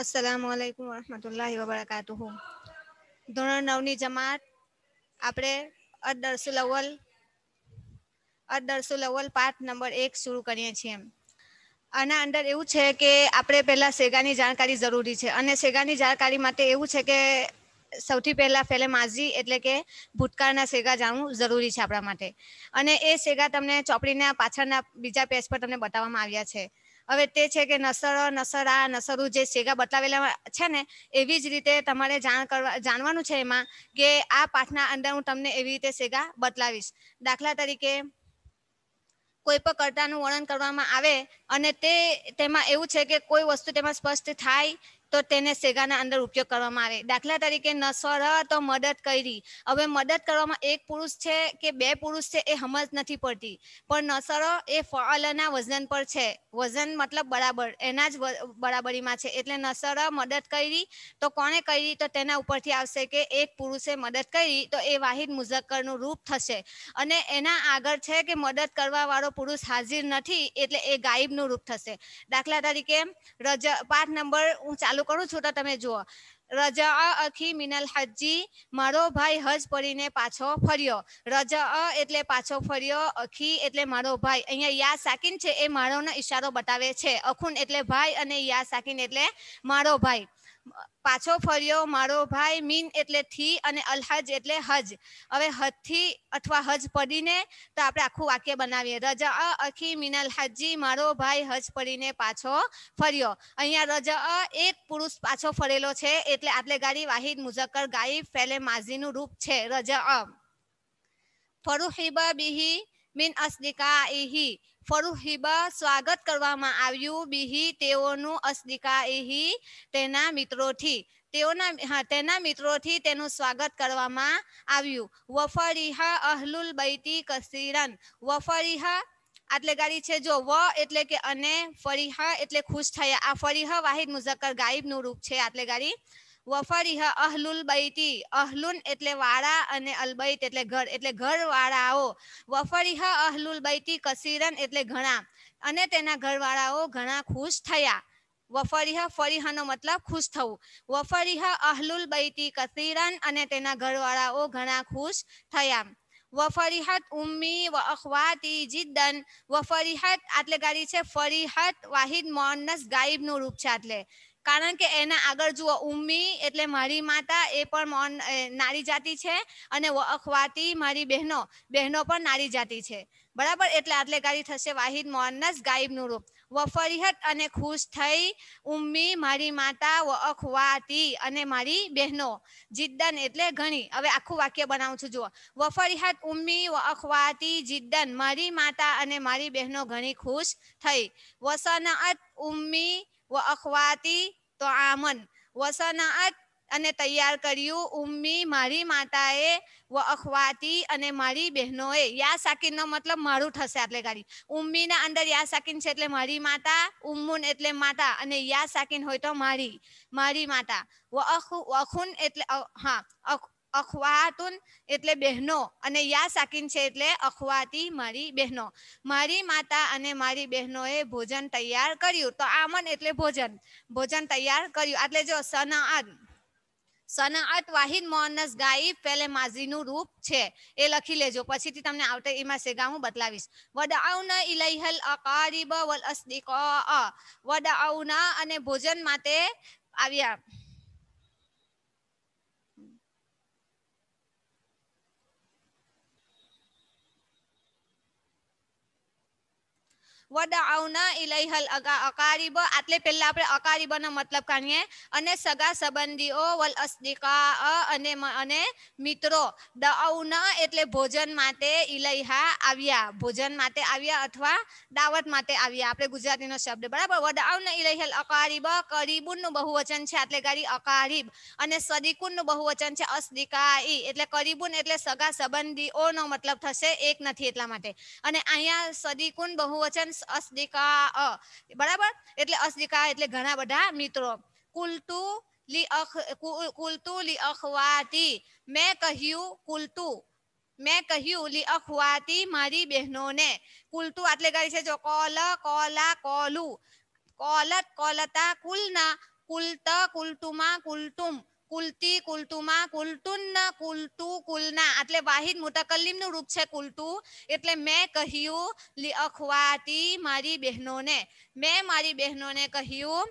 અસલામ વાલેકુમ વરહમતુલ્લાહ વબરકાતુહ ધોરણ નવની જમાત આપણે અદરસુલ અવલ અદરસુલ અવલ પાઠ નંબર એક શરૂ કરીએ છીએ આના અંદર એવું છે કે આપણે પહેલાં સેગાની જાણકારી જરૂરી છે અને સેગાની જાણકારી માટે એવું છે કે સૌથી પહેલાં ફેલે માઝી એટલે કે ભૂતકાળના સેગા જાણવું જરૂરી છે આપણા માટે અને એ સેગા તમને ચોપડીના પાછળના બીજા પેજ પર તમને બતાવવામાં આવ્યા છે હવે તે છે કે નસર નસર આ નસરું જે શેગા બતાવેલા છે ને એવી જ રીતે તમારે જાણ કરવા જાણવાનું છે એમાં કે આ પાઠના અંદર હું તમને એવી રીતે શેગા બતલાવીશ દાખલા તરીકે કોઈ પણ કરતાનું વર્ણન કરવામાં આવે અને તે તેમાં એવું છે કે કોઈ વસ્તુ તેમાં સ્પષ્ટ થાય તો તેને સેગાના અંદર ઉપયોગ કરવામાં આવે દાખલા તરીકે નસર તો મદદ કરી હવે મદદ કરવામાં એક પુરુષ છે કે બે પુરુષ છે એ સમજ નથી પડતી પણ નસર એ ફળના વજન પર છે વજન મતલબ બરાબર એના જ બરાબરીમાં છે એટલે નસર મદદ કરી તો કોણે કરી તો તેના ઉપરથી આવશે કે એક પુરુષે મદદ કરી તો એ વાહિદ મુઝક્કરનું રૂપ થશે અને એના આગળ છે કે મદદ કરવા વાળો પુરુષ હાજર નથી એટલે એ ગાયબનું રૂપ થશે દાખલા તરીકે રજ પાઠ નંબર હું ચાલુ ચાલુ કરું છતાં તમે જુઓ રજા અખી મિનલ હજી મારો ભાઈ હજ પડીને પાછો ફર્યો રજા એટલે પાછો ફર્યો અખી એટલે મારો ભાઈ અહીંયા યા સાકિન છે એ મારોનો ઈશારો બતાવે છે અખુન એટલે ભાઈ અને યા સાકિન એટલે મારો ભાઈ પાછો ફર્યો મારો ભાઈ મીન એટલે થી અને અલહજ એટલે હજ હવે હજથી અથવા હજ પડીને તો આપણે આખું વાક્ય બનાવીએ રજા અ અખી મીન હજી મારો ભાઈ હજ પડીને પાછો ફર્યો અહીંયા રજા અ એક પુરુષ પાછો ફરેલો છે એટલે આટલે ગાડી વાહિદ મુઝક્કર ગાઈબ ફેલે માઝીનું રૂપ છે રજા અ ફરુહિબા બિહી મીન અસદિકા ઇહી ફરુહિબા સ્વાગત કરવામાં આવ્યું બિહી તેઓનું અસ્દિકા એહી તેના મિત્રોથી તેઓના હા તેના મિત્રોથી તેનું સ્વાગત કરવામાં આવ્યું વફરીહા અહલુલ બૈતી કસીરન વફરીહા આટલે ગાડી છે જો વ એટલે કે અને ફરીહા એટલે ખુશ થયા આ ફરીહા વાહિદ મુઝક્કર ગાયબનું રૂપ છે આટલે ગાડી વફરીહ અહલુલ બૈતી અહલુન એટલે વાળા અને અલબૈત એટલે ઘર એટલે ઘરવાળાઓ વફરીહ અહલુલ બૈતી કસીરન એટલે ઘણા અને તેના ઘરવાળાઓ ઘણા ખુશ થયા વફરીહ ફરીહનો મતલબ ખુશ થવું વફરીહ અહલુલ બૈતી કસીરન અને તેના ઘરવાળાઓ ઘણા ખુશ થયા વફરીહત ઉમ્મી વ અખવાતી જિદ્દન વફરીહત આટલે ગાડી છે ફરીહત વાહિદ મોનસ ગાયબનું રૂપ છે આટલે કારણ કે એના આગળ જુઓ ઉમ્મી એટલે મારી માતા એ પણ નારી જાતિ છે અને અખવાતી મારી બહેનો બહેનો પણ નારી જાતિ છે બરાબર એટલે આટલે ગાડી થશે વાહિદ મોહનસ ગાયબનું રૂપ વફરિહત અને ખુશ થઈ ઉમ્મી મારી માતા વ અખવાતી અને મારી બહેનો જિદ્દન એટલે ઘણી હવે આખું વાક્ય બનાવું છું જુઓ વફરિહત ઉમ્મી વ અખવાતી જિદ્દન મારી માતા અને મારી બહેનો ઘણી ખુશ થઈ વસનઅત ઉમ્મી વ અખવાતી તો આમન વસનાઅત અને તૈયાર કર્યું ઉમ્મી મારી માતાએ વ અખવાતી અને મારી બહેનોએ યા સાકીનનો મતલબ મારું થશે આટલે ગાડી ઉમ્મીના અંદર યા સાકીન છે એટલે મારી માતા ઉમ્મુન એટલે માતા અને યા સાકીન હોય તો મારી મારી માતા વ અખુ અખુન એટલે હા અખવાતુન એટલે બહેનો અને યા સાકિન છે એટલે અખવાતી મારી બહેનો મારી માતા અને મારી બહેનોએ ભોજન તૈયાર કર્યું તો આમન એટલે ભોજન ભોજન તૈયાર કર્યું એટલે જો સનાઅન સનાઅત વાહિદ મોહનસ ગાઈબ પેલે માઝીનું રૂપ છે એ લખી લેજો પછીથી તમને આવતા એમાં સેગા હું બતલાવીશ વડાઉના ઇલૈહલ અકારીબ વલ અસદિકા વડાઉના અને ભોજન માટે આવ્યા વડાઉના ઇલૈહલ અકારીબ એટલે પહેલા આપણે અકારિબનો મતલબ કાઢીએ અને સગા સંબંધીઓ વલ અસ્દિકા અને અને મિત્રો દઉના એટલે ભોજન માટે ઇલૈહા આવ્યા ભોજન માટે આવ્યા અથવા દાવત માટે આવ્યા આપણે ગુજરાતીનો શબ્દ બરાબર વડાઉના ઇલૈહલ અકારીબ કરીબુનનું બહુવચન છે એટલે ગાડી અકારિબ અને સદિકુનનું બહુવચન છે અસ્દિકાઈ એટલે કરીબુન એટલે સગા સંબંધીઓનો મતલબ થશે એક નથી એટલા માટે અને અહીંયા સદીકુન બહુવચન અસદિકા અ બરાબર એટલે અસદિકા એટલે ઘણા બધા મિત્રો કુલતુ લી અખ કુલતુ લી અખવાતી મેં કહ્યું કુલતુ મેં કહ્યું લી અખવાતી મારી બહેનોને કુલતુ આટલે ગાડી છે જો કોલ કોલા કોલુ કોલત કોલતા કુલના કુલત કુલતુમા કુલતુમ કુલતી કુલતુમાં કુલતુન કુલતુ કુલના એટલે વાહિદ મુતકલ્લીમ નું રૂપ છે કુલતુ એટલે મેં કહ્યું લી અખવાતી મારી બહેનોને મેં મારી બહેનોને કહ્યું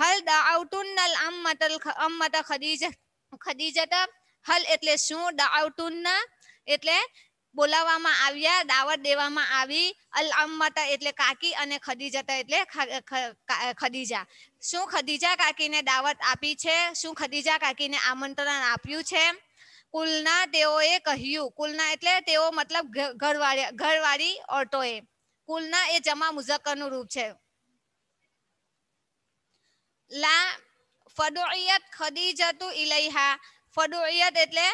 હલ દાઉતુન્નલ અમ્મતલ અમ્મત ખદીજ ખદીજત હલ એટલે શું દાઉતુન્ના એટલે બોલાવવામાં આવ્યા દાવત દેવામાં આવી અલ અમ્મતા એટલે કાકી અને ખદીજતા એટલે ખદીજા શું ખદીજા કાકીને દાવત આપી છે શું ખદીજા કાકીને આમંત્રણ આપ્યું છે કુલના તેઓએ કહ્યું કુલના એટલે તેઓ મતલબ ઘરવાળી ઘરવાળી ઓટોએ કુલના એ જમા મુઝક્કરનું રૂપ છે લા ફડુઇયત ખદીજતુ ઇલૈહા ફડુઇયત એટલે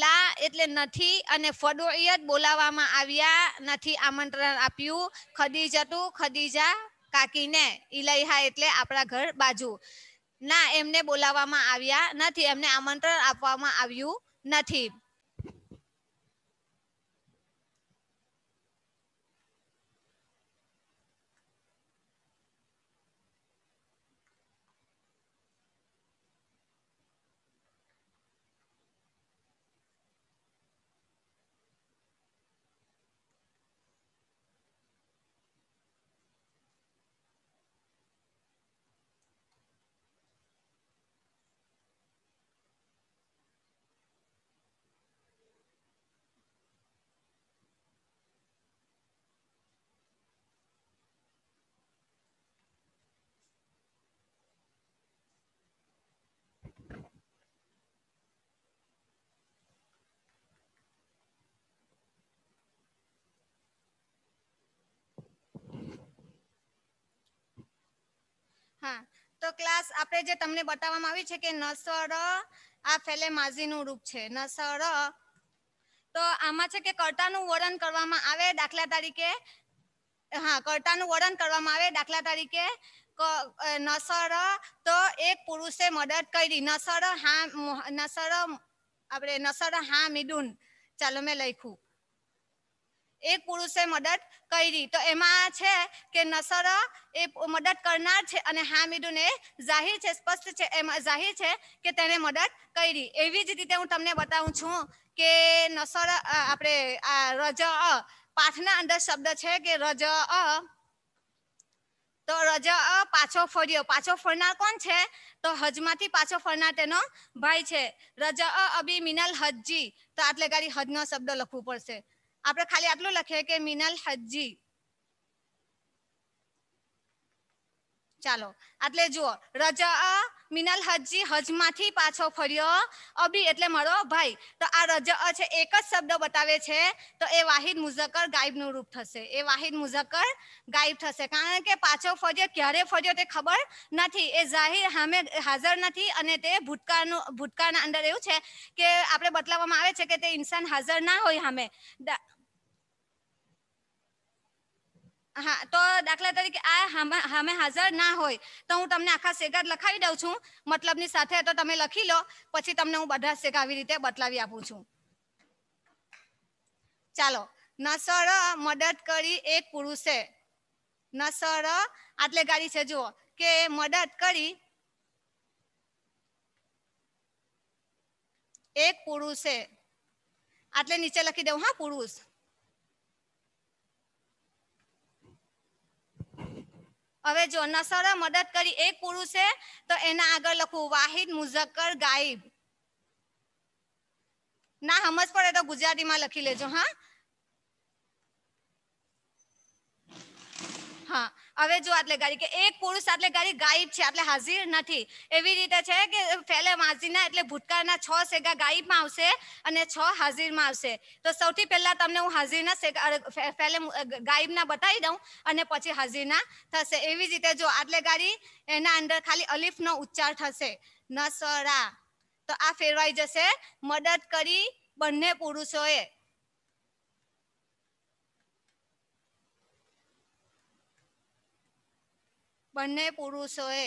લા એટલે નથી અને ફડોઈયત બોલાવવામાં આવ્યા નથી આમંત્રણ આપ્યું ખદીજતું ખદીજા કાકીને ઇલૈહા એટલે આપણા ઘર બાજુ ના એમને બોલાવવામાં આવ્યા નથી એમને આમંત્રણ આપવામાં આવ્યું નથી તો ક્લાસ આપણે જે તમને બતાવવામાં આવી છે કે નસર આ ફેલે માઝીનું રૂપ છે નસર તો આમાં છે કે કર્તાનું વર્ણન કરવામાં આવે દાખલા તરીકે હા કર્તાનું વર્ણન કરવામાં આવે દાખલા તરીકે નસર તો એક પુરુષે મદદ કરી નસર હા નસર આપણે નસર હા મિડુન ચાલો મેં લખ્યું એ પુરુષે મદદ કરી તો એમાં છે કે નસર એ મદદ કરનાર છે અને હામિદુન એ જાહેર છે સ્પષ્ટ છે એમાં જાહેર છે કે તેને મદદ કરી એવી જ રીતે હું તમને બતાવું છું કે નસર આપણે આ રજ પાઠના અંદર શબ્દ છે કે રજ અ તો રજ પાછો ફર્યો પાછો ફરનાર કોણ છે તો હજમાંથી પાછો ફરનાર તેનો ભાઈ છે રજ અ અબી મિનલ હજજી તો આટલે ગાડી હજનો શબ્દ લખવું પડશે આપણે ખાલી આટલું લખીએ કે મિનલ હજી ચાલો એટલે જુઓ રજા મિનલ હજી હજમાંથી પાછો ફર્યો અભી એટલે મારો ભાઈ તો આ રજા છે એક જ શબ્દ બતાવે છે તો એ વાહિદ મુઝક્કર ગાયબનું રૂપ થશે એ વાહિદ મુઝક્કર ગાયબ થશે કારણ કે પાછો ફર્યો ક્યારે ફર્યો તે ખબર નથી એ જાહેર સામે હાજર નથી અને તે ભૂતકાળનું ભૂતકાળના અંદર એવું છે કે આપણે બતાવવામાં આવે છે કે તે ઇન્સાન હાજર ના હોય સામે હા તો દાખલા તરીકે આ હામે હાજર ના હોય તો હું તમને આખા શેગા જ લખાવી દઉં છું મતલબની સાથે તો તમે લખી લો પછી તમને હું બધા સેગા આવી રીતે બતાવી આપું છું ચાલો નસર મદદ કરી એક પુરુષે નસર આટલે ગાડી છે જુઓ કે મદદ કરી એક પુરુષે આટલે નીચે લખી દઉં હા પુરુષ હવે જો નસરે મદદ કરી એક પુરુષે તો એના આગળ લખું વાહિદ મુઝક્કર ગાયબ ના સમજ પડે તો ગુજરાતીમાં લખી લેજો હા હા હવે જો આટલે ગાડી કે એક પુરુષ આટલે ગાડી ગાયબ છે આટલે હાજર નથી એવી રીતે છે કે ફેલે માજીના એટલે ભૂતકાળના છ સેગા ગાયબમાં આવશે અને છ હાજરમાં આવશે તો સૌથી પહેલા તમને હું હાજરના સેગા ફેલે ગાયબના બતાવી દઉં અને પછી હાજરના થશે એવી રીતે જો આટલે ગાડી એના અંદર ખાલી અલીફનો ઉચ્ચાર થશે નસરા તો આ ફેરવાઈ જશે મદદ કરી બંને પુરુષોએ બંને પુરુષોએ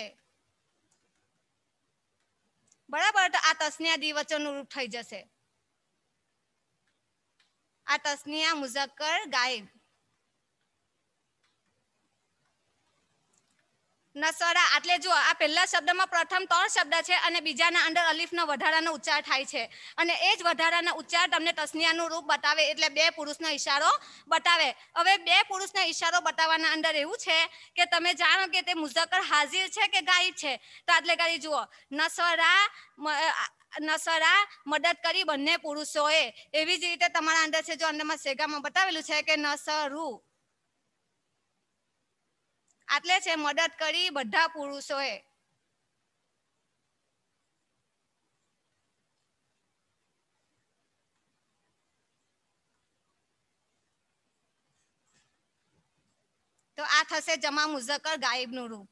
બરાબર તો આ તસ્નિયા દ્વિવચનનું રૂપ થઈ જશે આ તસ્નિયા મુઝક્કર ગાયબ નસરા એટલે જો આ પહેલા શબ્દમાં પ્રથમ ત્રણ શબ્દ છે અને બીજાના અંદર અલીફનો વધારાનો ઉચ્ચાર થાય છે અને એ જ વધારાના ઉચ્ચાર તમને તસ્નિયાનું રૂપ બતાવે એટલે બે પુરુષનો ઈશારો બતાવે હવે બે પુરુષનો ઈશારો બતાવવાના અંદર એવું છે કે તમે જાણો કે તે મુઝક્કર હાજીર છે કે ગાયબ છે તો આટલે ગાડી જુઓ નસરા નસરા મદદ કરી બંને પુરુષોએ એવી જ રીતે તમારા અંદર છે જો અંદરમાં સેગામાં બતાવેલું છે કે નસરુ આટલે છે મદદ કરી બધા પુરુષોએ તો આ થશે જમા મુઝક્કર ગાયબનું રૂપ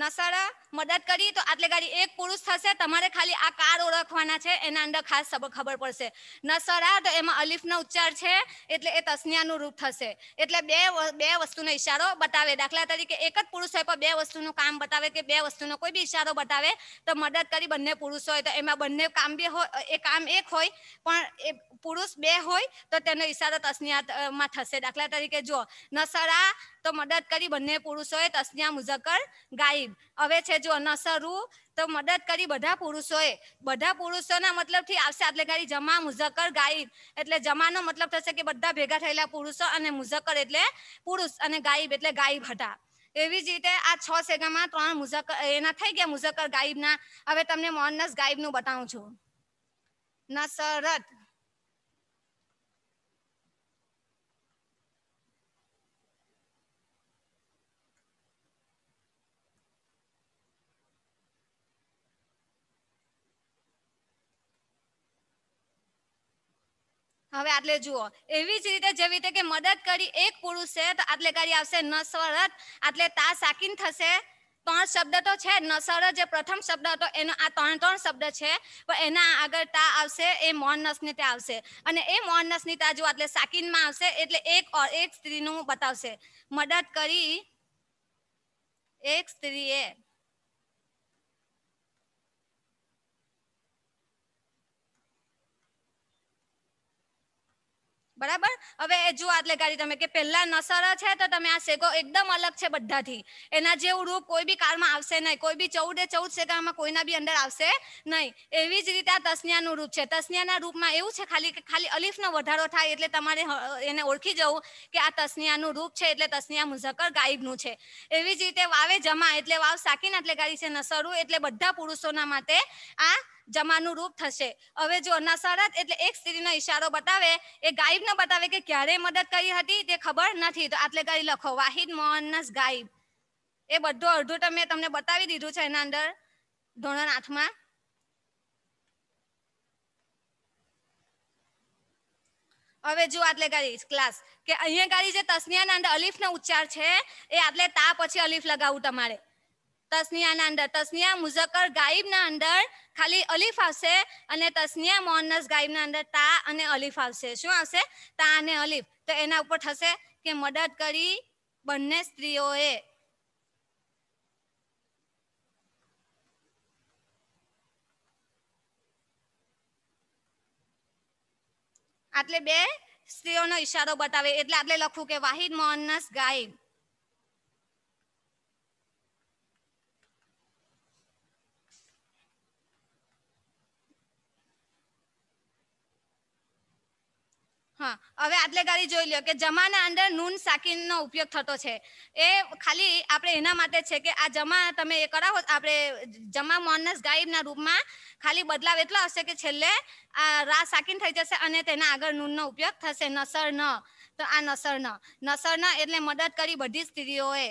નસાડા મદદ કરી તો આટલે ગાડી એક પુરુષ થશે તમારે ખાલી આ કાર ઓળખવાના છે એના અંદર ખાસ ખબર પડશે નસરા તો એમાં અલીફનો ઉચ્ચાર છે એટલે એ તસ્નિયાનું રૂપ થશે એટલે બે બે વસ્તુનો ઈશારો બતાવે દાખલા તરીકે એક જ પુરુષ હોય પણ બે વસ્તુનું કામ બતાવે કે બે વસ્તુનો કોઈ બી ઈશારો બતાવે તો મદદ કરી બંને પુરુષ હોય તો એમાં બંને કામ બી હોય એ કામ એક હોય પણ એ પુરુષ બે હોય તો તેનો ઈશારો તસ્નિયામાં થશે દાખલા તરીકે જો નસરા તો મદદ કરી બંને પુરુષોએ તસ્નિયા મુઝકર ગાયબ હવે છે જો નસરુ તો મદદ કરી બધા પુરુષોએ બધા પુરુષોના મતલબથી આવશે એટલે ખાલી જમા મુઝકર ગાયબ એટલે જમાનો મતલબ થશે કે બધા ભેગા થયેલા પુરુષો અને મુઝકર એટલે પુરુષ અને ગાયબ એટલે ગાયબ હતા એવી જ રીતે આ છ સેગામાં ત્રણ મુઝકર એના થઈ ગયા મુઝકર ગાયબના હવે તમને મોનસ ગાયબનું બતાવું છું નસરત હવે આટલે જુઓ એવી જ રીતે જેવી રીતે કે મદદ કરી એક પુરુષ છે તો આટલે કરી આવશે નસરત આટલે તા સાકીન થશે ત્રણ શબ્દ તો છે નસરત જે પ્રથમ શબ્દ હતો એનો આ ત્રણ ત્રણ શબ્દ છે પણ એના આગળ તા આવશે એ મોનસની તા આવશે અને એ મોનસની તા જુઓ એટલે સાકીનમાં આવશે એટલે એક ઓર એક સ્ત્રીનું બતાવશે મદદ કરી એક સ્ત્રીએ બરાબર હવે જુઓ આટલે ગાડી તમે કે પહેલા નસર છે તો તમે આ શેકો એકદમ અલગ છે બધાથી એના જેવું રૂપ કોઈ બી કારમાં આવશે નહીં કોઈ બી ચૌદે ચૌદ શેકામાં કોઈના બી અંદર આવશે નહીં એવી જ રીતે આ તસ્નિયાનું રૂપ છે તસનિયાના રૂપમાં એવું છે ખાલી કે ખાલી અલીફનો વધારો થાય એટલે તમારે એને ઓળખી જવું કે આ તસનિયાનું રૂપ છે એટલે તસ્નિયા મુઝક્કર ગાયબનું છે એવી જ રીતે વાવે જમા એટલે વાવ સાકીન એટલે ગાડી છે નસરું એટલે બધા પુરુષોના માટે આ જમાનું રૂપ થશે હવે જો નસરત એટલે એક સ્ત્રીનો ઈશારો બતાવે એ ગાયબ ન બતાવે કે ક્યારે મદદ કરી હતી તે ખબર નથી તો આટલે કરી લખો વાહિદ મોહનસ ગાયબ એ બધું અડધું તમે તમને બતાવી દીધું છે એના અંદર ધોરણ આઠમાં હવે જો આટલે ગાડી ક્લાસ કે અહીંયા ગાડી જે તસ્મિયાના અંદર અલીફનો ઉચ્ચાર છે એ આટલે તા પછી અલીફ લગાવું તમારે તસ્નિયાના અંદર તસ્નિયા મુઝક્કર ગાયબના અંદર ખાલી અલીફ આવશે અને તસ્નિયા મોનસ ગાયબના અંદર તા અને અલીફ આવશે શું આવશે તા અને અલીફ તો એના ઉપર થશે કે મદદ કરી બંને સ્ત્રીઓએ આટલે બે સ્ત્રીઓનો ઈશારો બતાવે એટલે આટલે લખવું કે વાહિદ મોહનસ ગાયબ હા હવે આટલે ગાડી જોઈ લ્યો કે જમાના અંદર નૂન સાકીનનો ઉપયોગ થતો છે એ ખાલી આપણે એના માટે છે કે આ જમા તમે એ કરાવો આપણે જમા મોનસ ગાયબના રૂપમાં ખાલી બદલાવ એટલો હશે કે છેલ્લે આ રા સાકીન થઈ જશે અને તેના આગળ નૂનનો ઉપયોગ થશે નસર ન તો આ નસર ન નસર ન એટલે મદદ કરી બધી સ્ત્રીઓએ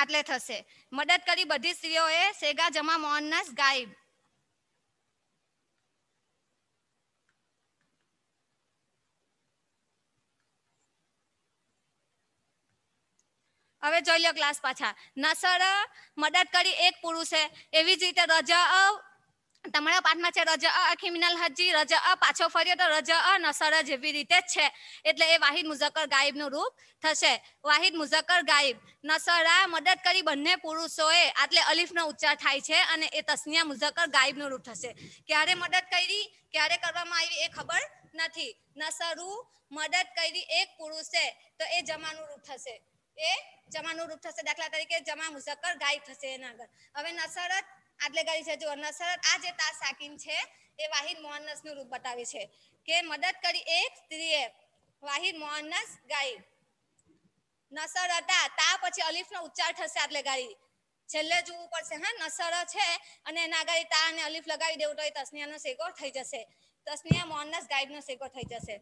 આટલે થશે મદદ કરી બધી સ્ત્રીઓએ સેગા જમા મોહનસ ગાયબ હવે જોઈ લો ક્લાસ પાછા નસર મદદ કરી એક પુરુષે એવી જ રીતે રજા તમારા પાઠમાં છે રજ અ ક્રિમિનલ હજી રજ અ પાછો ફર્યો તો રજ અ નસર જેવી રીતે જ છે એટલે એ વાહિદ મુઝક્કર ગાયબનું રૂપ થશે વાહિદ મુઝક્કર ગાયબ નસરા મદદ કરી બંને પુરુષોએ આટલે અલીફનો ઉચ્ચાર થાય છે અને એ તસ્નિયા મુઝક્કર ગાયબનું રૂપ થશે ક્યારે મદદ કરી ક્યારે કરવામાં આવી એ ખબર નથી નસરુ મદદ કરી એક પુરુષે તો એ જમાનું રૂપ થશે એ જમાનું રૂપ થશે દાખલા તરીકે જમા મુઝક્કર ગાયબ થશે એના આગળ હવે નસરત ગાડી છે જો નસર આ જે તા સાકિન છે એ વાહિદ મોહનસ નું રૂપ બતાવે છે કે મદદ કરી એક સ્ત્રીએ વાહિદ મોહનસ ગાઈ નસર હતા તા પછી અલીફ નો ઉચ્ચાર થશે આટલે ગાડી છેલ્લે જોવું પડશે હા નસર છે અને એના આગળ તા અને અલીફ લગાવી દેવું તો એ તસ્નિયાનો સેકો થઈ જશે તસ્નિયા મોહનસ ગાઈડનો સેકો થઈ જશે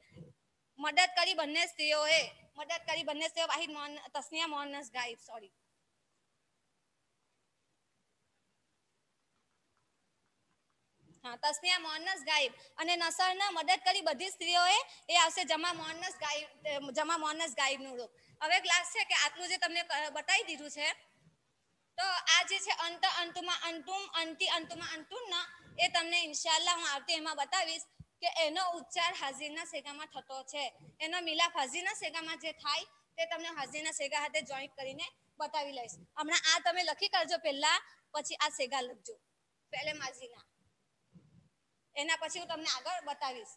મદદ કરી બંને સ્ત્રીઓએ મદદ કરી બંને સ્ત્રીઓ વાહિદ મોહન તસ્નિયા મોહનસ ગાઈડ સોરી તસ્મિયા મોહનસ ગાઈબ અને નસરના મદદ કરી બધી સ્ત્રીઓએ એ આવશે જમા મોહનસ ગાયબ જમા મોહનસ ગાયબનું રૂપ હવે ક્લાસ છે કે આટલું જે તમને બતાવી દીધું છે તો આ જે છે અંત અંતુમાં અંતુમ અંતિ અંતુમાં અંતુના એ તમને ઇન્શાલ્લાહ હું આવતી એમાં બતાવીશ કે એનો ઉચ્ચાર હાજીરના સેગામાં થતો છે એનો મિલાપ હાજીરના સેગામાં જે થાય તે તમને હાજીરના સેગા હાથે જોઈન્ટ કરીને બતાવી લઈશ હમણાં આ તમે લખી કરજો પહેલા પછી આ સેગા લખજો પહેલે માજીના એના પછી હું તમને આગળ બતાવીશ